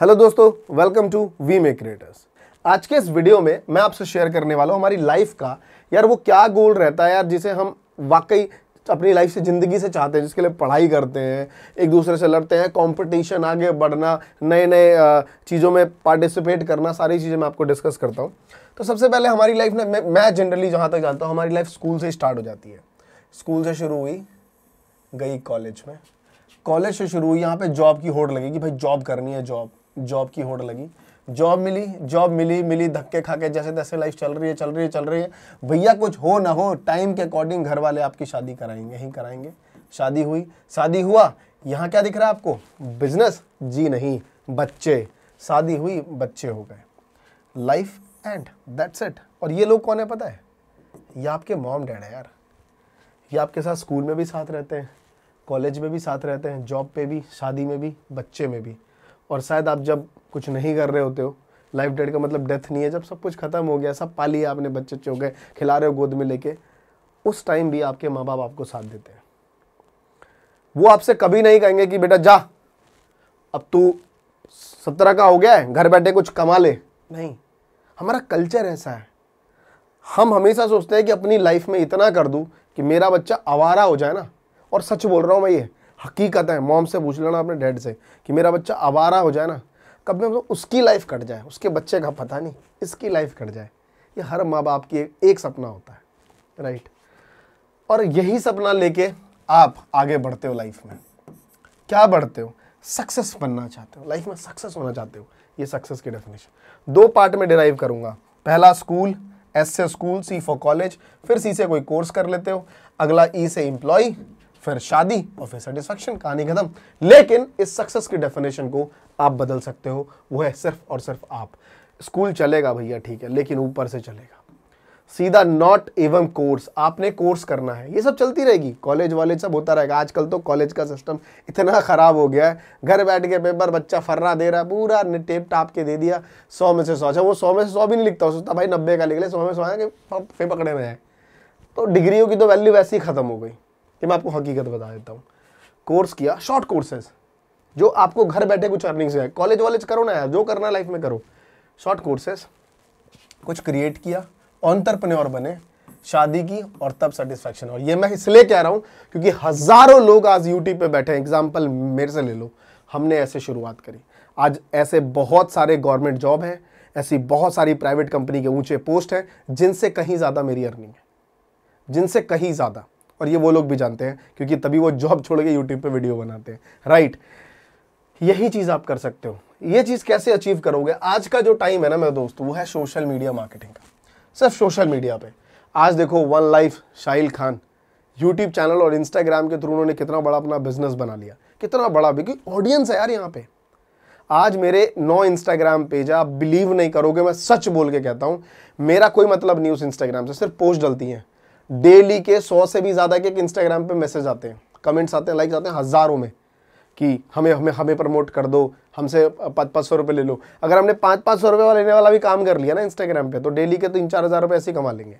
hello दोस्तों welcome to we may creators आज के इस वीडियो में मैं आपसे शेयर करने वाला हूँ हमारी लाइफ का यार वो क्या गोल रहता है यार जिसे हम वाकई अपनी लाइफ से ज़िंदगी से चाहते हैं जिसके लिए पढ़ाई करते हैं एक दूसरे से लड़ते हैं कंपटीशन आगे बढ़ना नए नए चीज़ों में पार्टिसिपेट करना सारी चीज़ें मैं आपको डिस्कस करता हूँ तो सबसे पहले हमारी लाइफ में मैं, जनरली जहाँ तक जानता हूँ हमारी लाइफ स्कूल से स्टार्ट हो जाती है स्कूल से शुरू हुई गई कॉलेज में कॉलेज से शुरू हुई यहाँ पर जॉब की होड़ लगेगी भाई जॉब करनी है जॉब जॉब की होड़ लगी जॉब मिली जॉब मिली मिली धक्के खा के जैसे तैसे लाइफ चल रही है चल रही है चल रही है भैया कुछ हो ना हो टाइम के अकॉर्डिंग घर वाले आपकी शादी कराएंगे ही कराएंगे शादी हुई शादी हुआ यहाँ क्या दिख रहा है आपको बिजनेस जी नहीं बच्चे शादी हुई बच्चे हो गए लाइफ एंड दैट्स इट और ये लोग कौन है पता है ये आपके मॉम डैड है यार ये आपके साथ स्कूल में भी साथ रहते हैं कॉलेज में भी साथ रहते हैं जॉब पे भी शादी में भी बच्चे में भी और शायद आप जब कुछ नहीं कर रहे होते हो लाइफ डेट का मतलब डेथ नहीं है जब सब कुछ ख़त्म हो गया सब पा लिया आपने बच्चे चो गए खिला रहे हो गोद में लेके उस टाइम भी आपके माँ बाप आपको साथ देते हैं वो आपसे कभी नहीं कहेंगे कि बेटा जा अब तू सत्रह का हो गया है घर बैठे कुछ कमा ले नहीं हमारा कल्चर ऐसा है हम हमेशा सोचते हैं कि अपनी लाइफ में इतना कर दूँ कि मेरा बच्चा आवारा हो जाए ना और सच बोल रहा हूँ मैं ये हकीकत है मॉम से पूछ लेना अपने डैड से कि मेरा बच्चा आवारा हो जाए ना कब में उसकी लाइफ कट जाए उसके बच्चे का पता नहीं इसकी लाइफ कट जाए ये हर माँ बाप की एक, एक सपना होता है राइट और यही सपना लेके आप आगे बढ़ते हो लाइफ में क्या बढ़ते हो सक्सेस बनना चाहते हो लाइफ में सक्सेस होना चाहते हो ये सक्सेस की डेफिनेशन दो पार्ट में डिराइव करूँगा पहला स्कूल एस से स्कूल सी फॉर कॉलेज फिर सी से कोई कोर्स कर लेते हो अगला ई e से एम्प्लॉय फिर शादी और फिर सेटिस्फेक्शन कहानी खत्म लेकिन इस सक्सेस की डेफिनेशन को आप बदल सकते हो वो है सिर्फ और सिर्फ आप स्कूल चलेगा भैया ठीक है लेकिन ऊपर से चलेगा सीधा नॉट एवं कोर्स आपने कोर्स करना है ये सब चलती रहेगी कॉलेज वॉलेज सब होता रहेगा आजकल तो कॉलेज का सिस्टम इतना ख़राब हो गया है घर बैठ के पेपर बच्चा फर्रा दे रहा है पूरा टेप टाप के दे दिया सौ में से सौ अच्छा वो सौ में से सौ भी नहीं लिखता हो सकता भाई नब्बे का लिख ले सौ में सौ आया कि पकड़े में है तो डिग्रियों की तो वैल्यू वैसे ही ख़त्म हो गई ये मैं आपको हकीकत बता देता हूँ कोर्स किया शॉर्ट कोर्सेज जो आपको घर बैठे कुछ अर्निंग्स है कॉलेज वॉलेज करो ना यार जो करना लाइफ में करो शॉर्ट कोर्सेज कुछ क्रिएट किया और बने शादी की और तब सेटिस्फैक्शन और ये मैं इसलिए कह रहा हूँ क्योंकि हज़ारों लोग आज यूट्यूब पे बैठे हैं एग्जाम्पल मेरे से ले लो हमने ऐसे शुरुआत करी आज ऐसे बहुत सारे गवर्नमेंट जॉब हैं ऐसी बहुत सारी प्राइवेट कंपनी के ऊंचे पोस्ट हैं जिनसे कहीं ज़्यादा मेरी अर्निंग है जिनसे कहीं ज़्यादा और ये वो लोग भी जानते हैं क्योंकि तभी वो जॉब छोड़ के यूट्यूब पर वीडियो बनाते हैं राइट यही चीज़ आप कर सकते हो ये चीज़ कैसे अचीव करोगे आज का जो टाइम है ना मेरे दोस्त वो है सोशल मीडिया मार्केटिंग का सिर्फ सोशल मीडिया पे आज देखो one life Sahil Khan YouTube channel और इंस्टाग्राम के थ्रू उन्होंने कितना बड़ा अपना बिजनेस बना लिया कितना बड़ा भी क्योंकि ऑडियंस है यार यहाँ पे आज मेरे नौ इंस्टाग्राम पेज आप बिलीव नहीं करोगे मैं सच बोल के कहता हूँ मेरा कोई मतलब नहीं उस इंस्टाग्राम से सिर्फ पोस्ट डलती हैं डेली के सौ से भी ज़्यादा के इंस्टाग्राम पे मैसेज आते हैं कमेंट्स आते हैं लाइक्स आते हैं हज़ारों में कि हमें हमें हमें प्रमोट कर दो हमसे पाँच पाँच सौ रुपये ले लो अगर हमने पाँच पाँच सौ रुपये वाला लेने वाला भी काम कर लिया ना इंस्टाग्राम पे तो डेली के तीन चार हज़ार रुपये ऐसे ही कमा लेंगे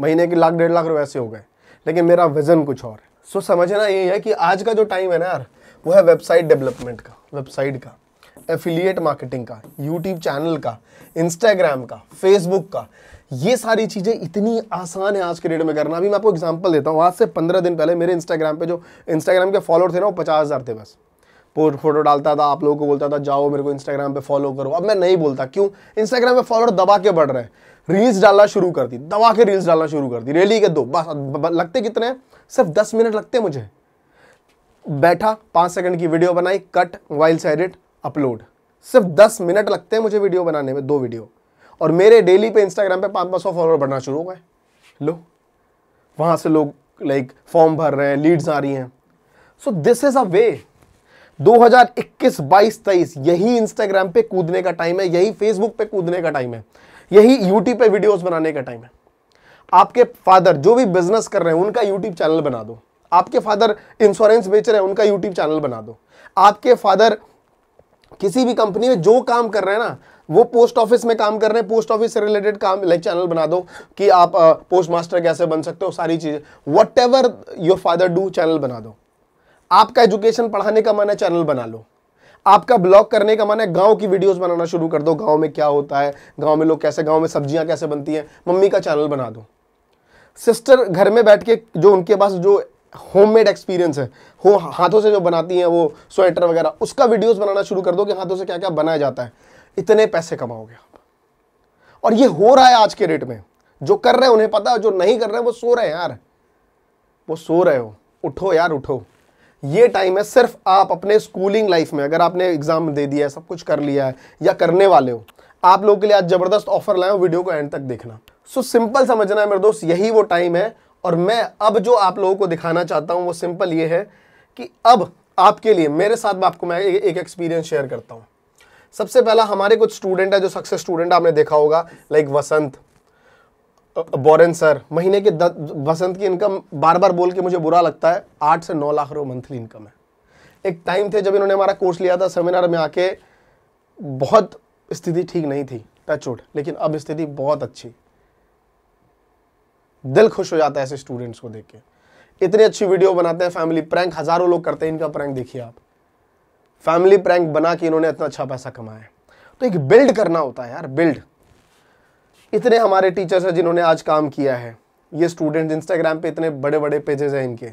महीने के लाख डेढ़ लाख रुपये ऐसे हो गए लेकिन मेरा विज़न कुछ और है सो समझना ये है कि आज का जो टाइम है ना यार वो है वेबसाइट डेवलपमेंट का वेबसाइट का एफिलिएट मार्केटिंग का यूट्यूब चैनल का इंस्टाग्राम का फेसबुक का ये सारी चीज़ें इतनी आसान है आज के डेट में करना अभी मैं आपको एग्जांपल देता हूँ आज से पंद्रह दिन पहले मेरे इंस्टाग्राम पे जो इंस्टाग्राम के फॉलोअर थे ना वो पचास हज़ार थे बस पोस्ट फोटो डालता था आप लोगों को बोलता था जाओ मेरे को इंस्टाग्राम पे फॉलो करो अब मैं नहीं बोलता क्यों इंस्टाग्राम पे फॉलोअर दबा के बढ़ रहे हैं रील्स डालना शुरू कर दी दबा के रील्स डालना शुरू कर दी रेली के दो बस लगते कितने सिर्फ दस मिनट लगते मुझे बैठा पाँच सेकंड की वीडियो बनाई cut wild sided edit upload सिर्फ दस मिनट लगते हैं मुझे वीडियो बनाने में दो वीडियो और मेरे डेली पे इंस्टाग्राम पे पाँच पाँच सौ फॉलोअर बढ़ना शुरू हो गए लो वहाँ से लोग लाइक फॉर्म भर रहे हैं लीड्स आ रही हैं सो दिस इज़ अ वे 2021 22 23 यही इंस्टाग्राम पे कूदने का टाइम है यही फेसबुक पे कूदने का टाइम है यही यूट्यूब पे वीडियोस बनाने का टाइम है आपके फादर जो भी बिजनेस कर रहे हैं उनका यूट्यूब चैनल बना दो आपके फादर इंश्योरेंस बेच रहे हैं उनका यूट्यूब चैनल बना दो आपके फादर किसी भी कंपनी में जो काम कर रहे हैं ना वो पोस्ट ऑफिस में काम कर रहे हैं पोस्ट ऑफिस से रिलेटेड काम लाइक चैनल बना दो कि आप पोस्ट uh, मास्टर कैसे बन सकते हो सारी चीज़ें whatever your father do channel बना दो आपका एजुकेशन पढ़ाने का मन है चैनल बना लो आपका ब्लॉग करने का मन है गांव की वीडियोस बनाना शुरू कर दो गांव में क्या होता है गांव में लोग कैसे गांव में सब्जियां कैसे बनती हैं मम्मी का चैनल बना दो सिस्टर घर में बैठ के जो उनके पास जो होममेड एक्सपीरियंस है हो हाथों से जो बनाती हैं वो स्वेटर वगैरह उसका वीडियोस बनाना शुरू कर दो कि हाथों से क्या क्या बनाया जाता है इतने पैसे कमाओगे आप और ये हो रहा है आज के रेट में जो कर रहे हैं उन्हें पता है जो नहीं कर रहे हैं वो सो रहे हैं यार वो सो रहे हो उठो यार उठो ये टाइम है सिर्फ आप अपने स्कूलिंग लाइफ में अगर आपने एग्जाम दे दिया है सब कुछ कर लिया है या करने वाले हो आप लोगों के लिए आज ज़बरदस्त ऑफर लाए वीडियो को एंड तक देखना सो so, सिंपल समझना है मेरे दोस्त यही वो टाइम है और मैं अब जो आप लोगों को दिखाना चाहता हूँ वो सिंपल ये है कि अब आपके लिए मेरे साथ आपको मैं एक एक्सपीरियंस शेयर करता हूँ सबसे पहला हमारे कुछ स्टूडेंट है जो सक्सेस स्टूडेंट आपने देखा होगा लाइक वसंत बोरेन सर महीने के वसंत की इनकम बार बार बोल के मुझे बुरा लगता है आठ से नौ लाख रुपये मंथली इनकम है एक टाइम थे जब इन्होंने हमारा कोर्स लिया था सेमिनार में आके बहुत स्थिति ठीक नहीं थी टच लेकिन अब स्थिति बहुत अच्छी दिल खुश हो जाता है ऐसे स्टूडेंट्स को देख के इतनी अच्छी वीडियो बनाते हैं फैमिली प्रैंक हज़ारों लोग करते हैं इनका प्रैंक देखिए आप फैमिली प्रैंक बना के इन्होंने इतना अच्छा पैसा कमाया है तो एक बिल्ड करना होता है यार बिल्ड इतने हमारे टीचर्स हैं जिन्होंने आज काम किया है ये स्टूडेंट्स इंस्टाग्राम पे इतने बड़े बड़े पेजेस हैं इनके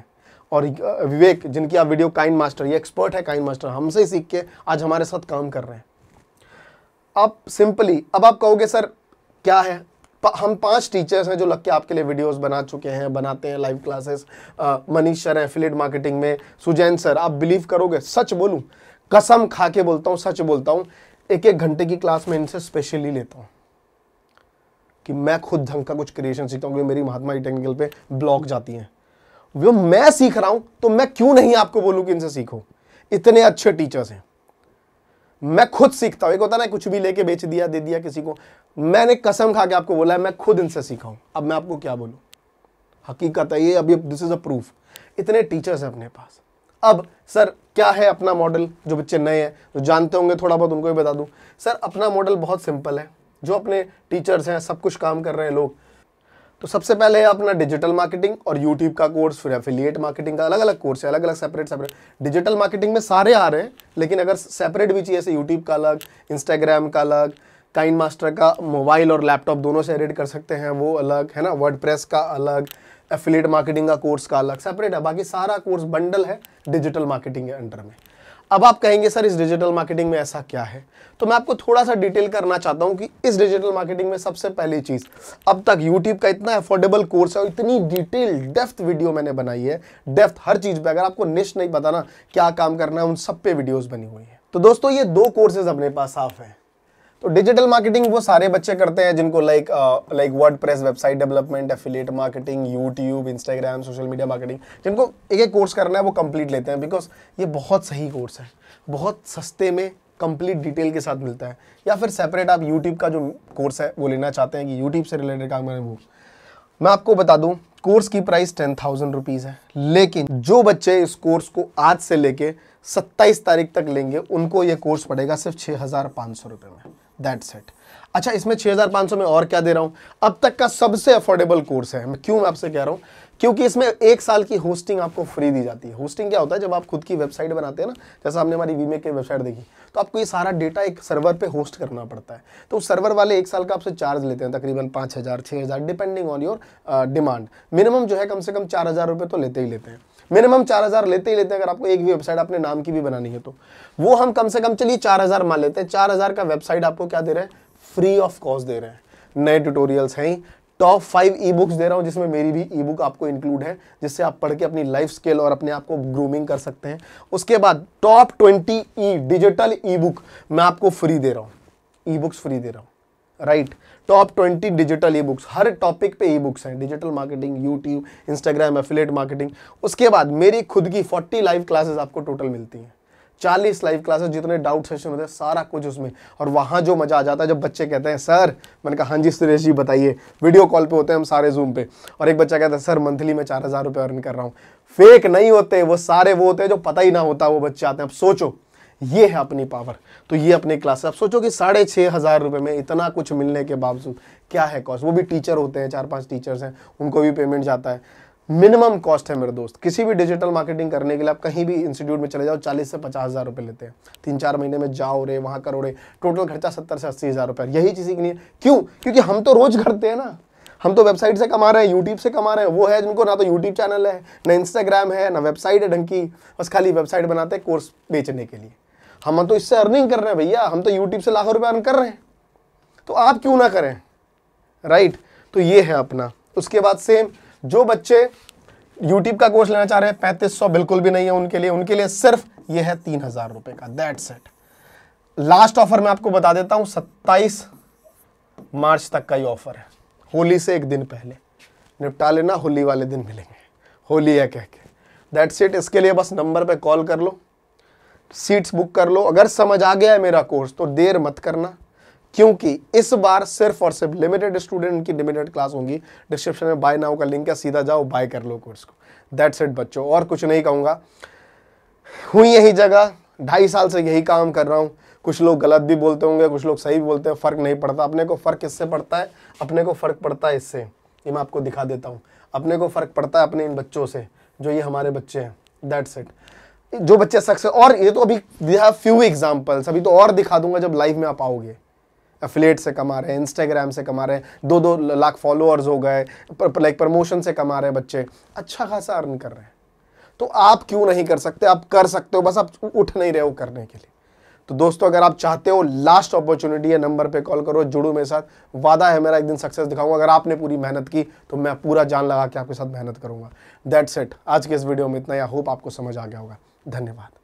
और विवेक जिनकी आप वीडियो काइंड मास्टर ये एक्सपर्ट है काइन मास्टर हमसे ही सीख के आज हमारे साथ काम कर रहे हैं आप सिंपली अब आप कहोगे सर क्या है हम पांच टीचर्स हैं जो लग के आपके लिए वीडियोस बना चुके हैं बनाते हैं live classes Manish sir affiliate marketing में सुजैन सर आप बिलीव करोगे सच बोलूँ कसम खा के बोलता हूँ सच बोलता हूँ एक एक घंटे की क्लास में इनसे स्पेशली लेता हूँ कि मैं खुद ढंग का कुछ क्रिएशन सीखता हूँ क्योंकि मेरी महात्मा टेक्निकल पे ब्लॉक जाती है वो मैं सीख रहा हूँ तो मैं क्यों नहीं आपको बोलूँ कि इनसे सीखो इतने अच्छे टीचर्स हैं मैं खुद सीखता हूँ एक होता ना कुछ भी लेके बेच दिया दे दिया किसी को मैंने कसम खा के आपको बोला है मैं खुद इनसे सीखा हूं अब मैं आपको क्या बोलूँ हकीकत है ये अभी दिस इज़ अ प्रूफ इतने टीचर्स हैं अपने पास अब सर क्या है अपना मॉडल जो बच्चे नए हैं जो तो जानते होंगे थोड़ा बहुत उनको भी बता दूँ सर अपना मॉडल बहुत सिंपल है जो अपने टीचर्स हैं सब कुछ काम कर रहे हैं लोग तो सबसे पहले है अपना डिजिटल मार्केटिंग और यूट्यूब का कोर्स फिर एफिलिएट मार्केटिंग का अलग अलग कोर्स है अलग अलग सेपरेट सेपरेट डिजिटल मार्केटिंग में सारे आ रहे हैं लेकिन अगर सेपरेट भी चाहिए यूट्यूब का अलग इंस्टाग्राम का अलग काइन मास्टर का मोबाइल और लैपटॉप दोनों से एडिट कर सकते हैं वो अलग है ना वर्ड का अलग एफिलेट मार्केटिंग का कोर्स का अलग सेपरेट है बाकी सारा कोर्स बंडल है डिजिटल मार्केटिंग के अंडर में अब आप कहेंगे सर इस डिजिटल मार्केटिंग में ऐसा क्या है तो मैं आपको थोड़ा सा डिटेल करना चाहता हूँ कि इस डिजिटल मार्केटिंग में सबसे पहली चीज़ अब तक यूट्यूब का इतना अफोर्डेबल कोर्स है और इतनी डिटेल डेफ्थ वीडियो मैंने बनाई है डेफ्थ हर चीज़ पे अगर आपको निश्च नहीं पता ना क्या काम करना है उन सब पे वीडियोज़ बनी हुई है तो दोस्तों ये दो कोर्सेज अपने पास साफ है तो डिजिटल मार्केटिंग वो सारे बच्चे करते हैं जिनको like like WordPress website development affiliate marketing YouTube Instagram social media marketing जिनको एक एक कोर्स करना है वो कंप्लीट लेते हैं बिकॉज ये बहुत सही कोर्स है बहुत सस्ते में कंप्लीट डिटेल के साथ मिलता है या फिर सेपरेट आप यूट्यूब का जो कोर्स है वो लेना चाहते हैं कि यूट्यूब से रिलेटेड काम करें वो मैं आपको बता दूं कोर्स की प्राइस टेन थाउजेंड रुपीज़ है लेकिन जो बच्चे इस कोर्स को आज से लेके सत्ताईस तारीख तक लेंगे उनको ये कोर्स पड़ेगा सिर्फ छः हज़ार पाँच सौ रुपये में दैट्स इट अच्छा इसमें 6500 में और क्या दे रहा हूँ अब तक का सबसे अफोर्डेबल कोर्स है मैं क्यों आपसे कह रहा हूँ क्योंकि इसमें एक साल की होस्टिंग आपको फ्री दी जाती है होस्टिंग क्या होता है जब आप खुद की वेबसाइट बनाते हैं ना जैसा हमने हमारी वीमे की वेबसाइट देखी तो आपको ये सारा डेटा एक सर्वर पे होस्ट करना पड़ता है तो उस सर्वर वाले एक साल का आपसे चार्ज लेते हैं तकरीबन पाँच हज़ार छः हज़ार depending on your demand minimum जो है कम से कम चार हज़ार रुपये तो लेते ही लेते हैं मिनिमम चार हज़ार लेते ही लेते हैं अगर आपको एक भी वेबसाइट अपने नाम की भी बनानी है तो वो हम कम से कम चलिए चार हज़ार मान लेते हैं चार हज़ार का वेबसाइट आपको क्या दे रहे हैं फ्री ऑफ कॉस्ट दे रहे हैं नए ट्यूटोरियल्स हैं टॉप फाइव ई बुक्स दे रहा हूँ जिसमें मेरी भी ई बुक आपको इंक्लूड है जिससे आप पढ़ के अपनी लाइफ स्किल और अपने आप को ग्रूमिंग कर सकते हैं उसके बाद top twenty e digital e book मैं आपको फ्री दे रहा हूँ ई बुक्स फ्री दे रहा हूँ right top twenty digital e books हर टॉपिक पे ई बुक्स हैं digital marketing YouTube Instagram affiliate marketing उसके बाद मेरी खुद की फोर्टी लाइव क्लासेस आपको टोटल मिलती हैं चालीस लाइव क्लासेस जितने डाउट सेशन होते हैं सारा कुछ उसमें और वहाँ जो मज़ा आ जाता है जब बच्चे कहते हैं सर मैंने कहा हाँ जी सुरेश जी बताइए वीडियो कॉल पे होते हैं हम सारे जूम पे और एक बच्चा कहता है सर मंथली मैं चार हज़ार रुपये अर्न कर रहा हूँ फेक नहीं होते वो सारे वो होते हैं जो पता ही ना होता वो बच्चे आते हैं अब सोचो ये है अपनी पावर तो ये अपने क्लास आप सोचो कि साढ़े छः हज़ार रुपये में इतना कुछ मिलने के बावजूद क्या है कॉस्ट वो भी टीचर होते हैं चार पांच टीचर्स हैं उनको भी पेमेंट जाता है मिनिमम कॉस्ट है मेरे दोस्त किसी भी डिजिटल मार्केटिंग करने के लिए आप कहीं भी इंस्टीट्यूट में चले जाओ चालीस से पचास हज़ार रुपये लेते हैं तीन चार महीने में जाओ रे वहाँ करो रे टोटल खर्चा सत्तर से अस्सी हज़ार रुपये यही चीज़ नहीं है क्यों क्योंकि हम तो रोज़ करते हैं ना हम तो वेबसाइट से कमा रहे हैं यूट्यूब से कमा रहे हैं वो है जिनको ना तो यूट्यूब चैनल है ना इंस्टाग्राम है ना वेबसाइट है ढंग की बस खाली वेबसाइट बनाते हैं कोर्स बेचने के लिए हम तो इससे अर्निंग कर रहे हैं भैया हम तो यूट्यूब से लाखों रुपये अर्न कर रहे हैं तो आप क्यों ना करें राइट तो ये है अपना उसके बाद सेम जो बच्चे यूट्यूब का कोर्स लेना चाह रहे हैं पैंतीस सौ बिल्कुल भी नहीं है उनके लिए उनके लिए सिर्फ ये है तीन हज़ार रुपये का दैट सेट लास्ट ऑफर मैं आपको बता देता हूँ सत्ताईस मार्च तक का ये ऑफर है होली से एक दिन पहले निपटा लेना होली वाले दिन मिलेंगे होली है कह के दैट सेट इसके लिए बस नंबर पर कॉल कर लो सीट्स बुक कर लो अगर समझ आ गया है मेरा कोर्स तो देर मत करना क्योंकि इस बार सिर्फ और सिर्फ लिमिटेड स्टूडेंट की लिमिटेड क्लास होंगी डिस्क्रिप्शन में बाय नाउ का लिंक है सीधा जाओ बाय कर लो कोर्स को दैट्स इट बच्चों और कुछ नहीं कहूँगा हुई यही जगह ढाई साल से यही काम कर रहा हूँ कुछ लोग गलत भी बोलते होंगे कुछ लोग सही भी बोलते हैं फ़र्क नहीं पड़ता अपने को फ़र्क इससे पड़ता है अपने को फ़र्क पड़ता है इससे ये मैं आपको दिखा देता हूँ अपने को फ़र्क पड़ता है अपने इन बच्चों से जो ये हमारे बच्चे हैं दैट्स इट जो बच्चे सक्सेस और ये तो अभी वी हैव फ्यू एग्जाम्पल्स अभी तो और दिखा दूंगा जब लाइव में आप आओगे अफिलेट से कमा रहे हैं इंस्टाग्राम से कमा रहे हैं दो दो लाख फॉलोअर्स हो गए लाइक प्रमोशन से कमा रहे हैं बच्चे अच्छा खासा अर्न कर रहे हैं तो आप क्यों नहीं कर सकते आप कर सकते हो बस आप उठ नहीं रहे हो करने के लिए तो दोस्तों अगर आप चाहते हो लास्ट अपॉर्चुनिटी है नंबर पे कॉल करो जुड़ो मेरे साथ वादा है मेरा एक दिन सक्सेस दिखाऊंगा अगर आपने पूरी मेहनत की तो मैं पूरा जान लगा के आपके साथ मेहनत करूंगा दैट्स इट आज के इस वीडियो में इतना आई होप आपको समझ आ गया होगा धन्यवाद